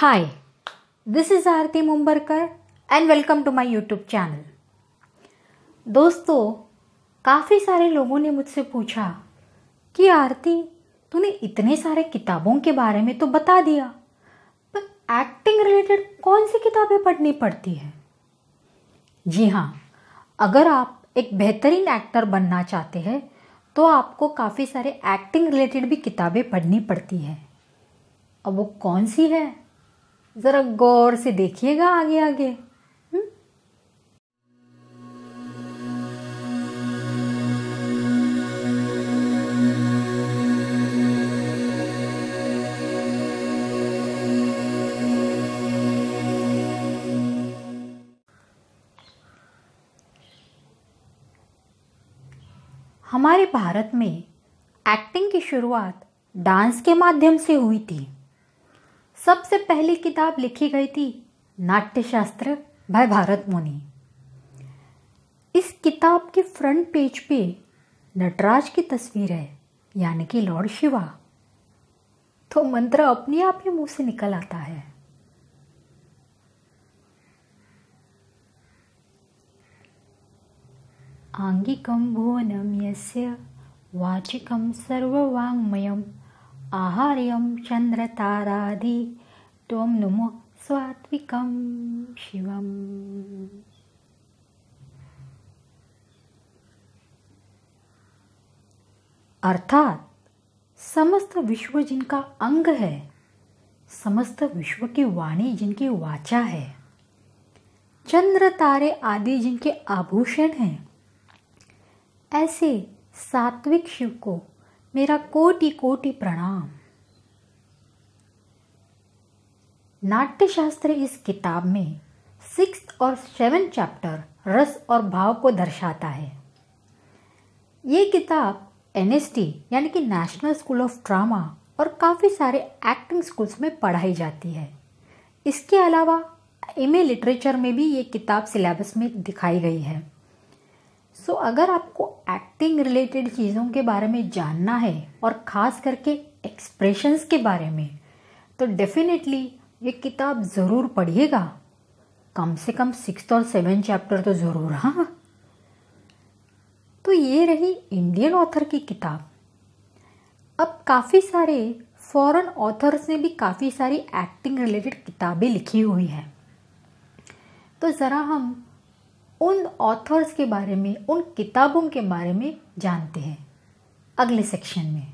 Hi this is Aarti Mumbarkar and welcome to my YouTube channel दोस्तों काफ़ी सारे लोगों ने मुझसे पूछा कि आरती तूने इतने सारे किताबों के बारे में तो बता दिया पर एक्टिंग रिलेटेड कौन सी किताबें पढ़नी पड़ती हैं जी हाँ अगर आप एक बेहतरीन एक्टर बनना चाहते हैं तो आपको काफ़ी सारे एक्टिंग रिलेटेड भी किताबें पढ़नी पड़ती हैं अब वो कौन सी है ज़रा गौर से देखिएगा आगे आगे हम्म? हमारे भारत में एक्टिंग की शुरुआत डांस के माध्यम से हुई थी सबसे पहली किताब लिखी गई थी नाट्यशास्त्र भाई भारत मुनि इस किताब के फ्रंट पेज पे नटराज की तस्वीर है यानी कि लॉर्ड शिवा तो मंत्र अपने आप ही मुंह से निकल आता है आंगिकम भुवनम यस्य वाचिकम सर्ववाङ्मयम् चंद्र तारादि तोम नुमो स्वात्विकं शिवम अर्थात समस्त विश्व जिनका अंग है समस्त विश्व की वाणी जिनकी वाचा है चंद्र तारे आदि जिनके आभूषण हैं ऐसे सात्विक शिव को मेरा कोटि कोटि प्रणाम नाट्य शास्त्र इस किताब में सिक्स और सेवन चैप्टर रस और भाव को दर्शाता है ये किताब एन यानी कि नेशनल स्कूल ऑफ ड्रामा और काफ़ी सारे एक्टिंग स्कूल्स में पढ़ाई जाती है इसके अलावा एम लिटरेचर में भी ये किताब सिलेबस में दिखाई गई है सो so, अगर आपको एक्टिंग रिलेटेड चीज़ों के बारे में जानना है और ख़ास करके एक्सप्रेशंस के बारे में तो डेफिनेटली ये किताब ज़रूर पढ़िएगा कम से कम सिक्स और सेवन चैप्टर तो ज़रूर हाँ तो ये रही इंडियन ऑथर की किताब अब काफ़ी सारे फॉरेन ऑथर्स ने भी काफ़ी सारी एक्टिंग रिलेटेड किताबें लिखी हुई हैं तो ज़रा हम उन ऑथर्स के बारे में उन किताबों के बारे में जानते हैं अगले सेक्शन में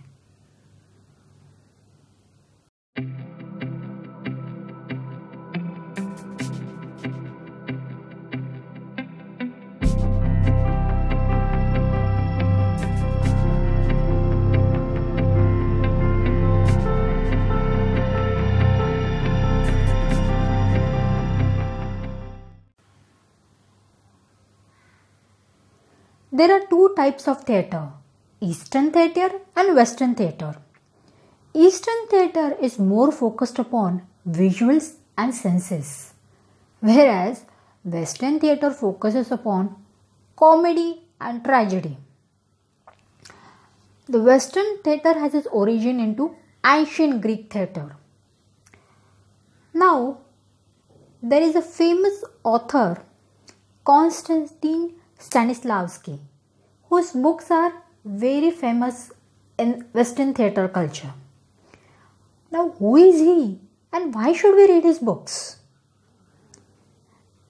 There are two types of theatre Eastern theatre and Western theatre. Eastern theatre is more focused upon visuals and senses, whereas Western theatre focuses upon comedy and tragedy. The Western theatre has its origin into ancient Greek theatre. Now, there is a famous author, Constantine Stanislavski, whose books are very famous in Western theatre culture. Now, who is he and why should we read his books?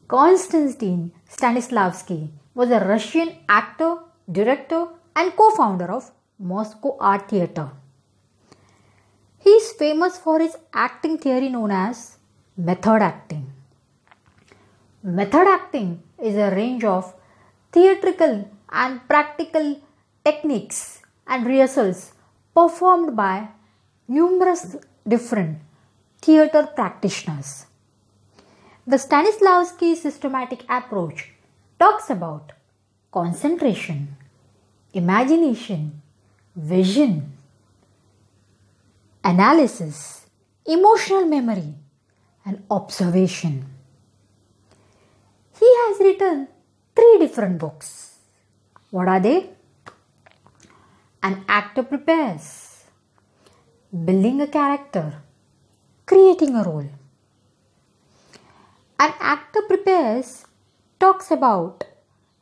Konstantin Stanislavski was a Russian actor, director, and co founder of Moscow Art Theatre. He is famous for his acting theory known as method acting. Method acting is a range of theatrical and practical techniques and rehearsals performed by numerous different theater practitioners. The Stanislavski systematic approach talks about concentration, imagination, vision, analysis, emotional memory, and observation. He has written three different books. What are they? An actor prepares, building a character, creating a role. An actor prepares talks about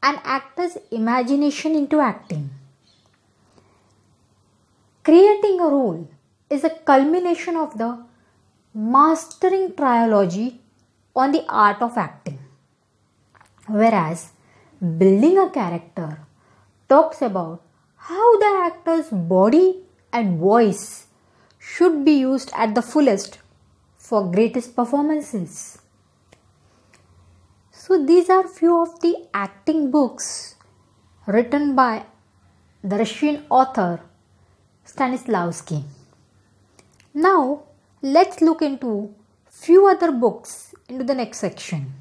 an actor's imagination into acting. Creating a role is a culmination of the mastering trilogy on the art of acting. Whereas building a character talks about how the actor's body and voice should be used at the fullest for greatest performances. So these are few of the acting books written by the Russian author Stanislavski. Now let's look into few other books into the next section.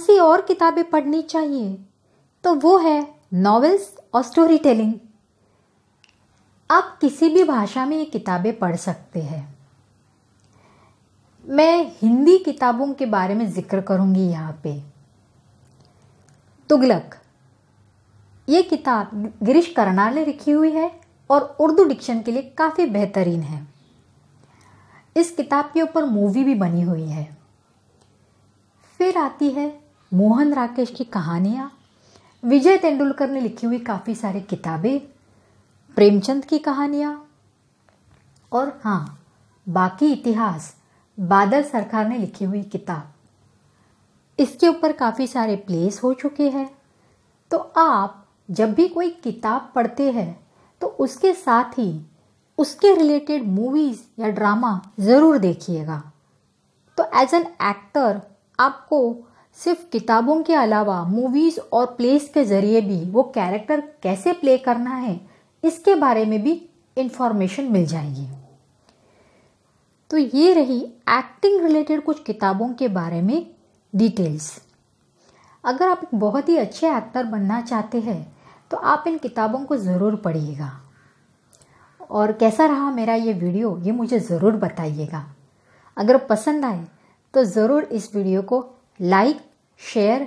सी और किताबें पढ़नी चाहिए तो वो है novels और story telling आप किसी भी भाषा में ये किताबें पढ़ सकते हैं मैं हिंदी किताबों के बारे में ज़िक्र करूंगी यहाँ पे तुगलक ये किताब गिरीश करनाल ने लिखी हुई है और उर्दू डिक्शन के लिए काफ़ी बेहतरीन है इस किताब के ऊपर मूवी भी बनी हुई है फिर आती है मोहन राकेश की कहानियाँ विजय तेंदुलकर ने लिखी हुई काफ़ी सारी किताबें प्रेमचंद की कहानियाँ और हाँ बाकी इतिहास बादल सरकार ने लिखी हुई किताब इसके ऊपर काफ़ी सारे प्लेस हो चुके हैं तो आप जब भी कोई किताब पढ़ते हैं तो उसके साथ ही उसके रिलेटेड मूवीज़ या ड्रामा ज़रूर देखिएगा तो एज एन एक्टर आपको सिर्फ किताबों के अलावा मूवीज़ और प्लेस के ज़रिए भी वो कैरेक्टर कैसे प्ले करना है इसके बारे में भी इन्फॉर्मेशन मिल जाएगी तो ये रही एक्टिंग रिलेटेड कुछ किताबों के बारे में डिटेल्स अगर आप एक बहुत ही अच्छे एक्टर बनना चाहते हैं तो आप इन किताबों को ज़रूर पढ़िएगा और कैसा रहा मेरा ये वीडियो ये मुझे ज़रूर बताइएगा अगर पसंद आए तो ज़रूर इस वीडियो को लाइक शेयर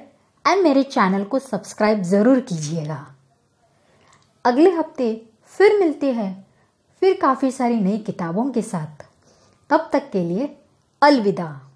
एंड मेरे चैनल को सब्सक्राइब ज़रूर कीजिएगा अगले हफ्ते फिर मिलते हैं फिर काफ़ी सारी नई किताबों के साथ तब तक के लिए अलविदा